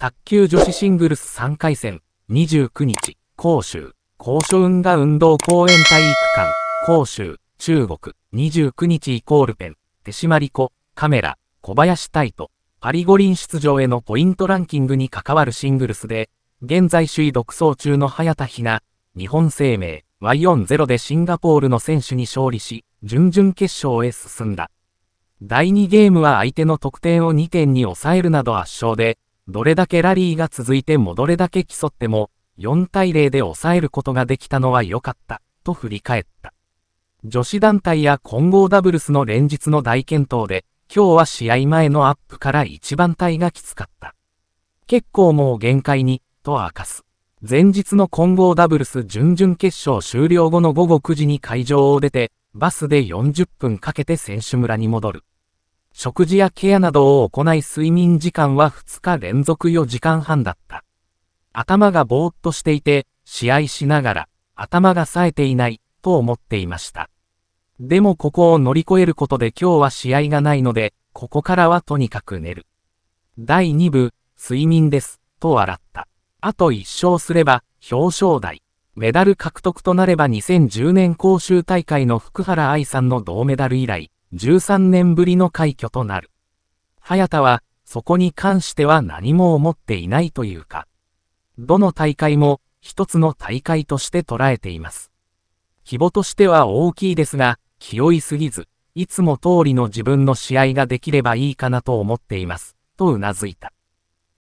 卓球女子シングルス3回戦、29日、広州、広州運河運動公園体育館、広州、中国、29日イコールペン、手締まり子、カメラ、小林タイト、パリ五輪出場へのポイントランキングに関わるシングルスで、現在首位独走中の早田ひな、日本生命、Y40 でシンガポールの選手に勝利し、準々決勝へ進んだ。第2ゲームは相手の得点を2点に抑えるなど圧勝で、どれだけラリーが続いてもどれだけ競っても、4対0で抑えることができたのは良かった、と振り返った。女子団体や混合ダブルスの連日の大健闘で、今日は試合前のアップから一番隊がきつかった。結構もう限界に、と明かす。前日の混合ダブルス準々決勝終了後の午後9時に会場を出て、バスで40分かけて選手村に戻る。食事やケアなどを行い睡眠時間は2日連続4時間半だった。頭がぼーっとしていて、試合しながら、頭が冴えていない、と思っていました。でもここを乗り越えることで今日は試合がないので、ここからはとにかく寝る。第2部、睡眠です、と笑った。あと1勝すれば、表彰台。メダル獲得となれば2010年公衆大会の福原愛さんの銅メダル以来、13年ぶりの快挙となる。早田は、そこに関しては何も思っていないというか、どの大会も一つの大会として捉えています。規模としては大きいですが、気負いすぎず、いつも通りの自分の試合ができればいいかなと思っています、とうなずいた。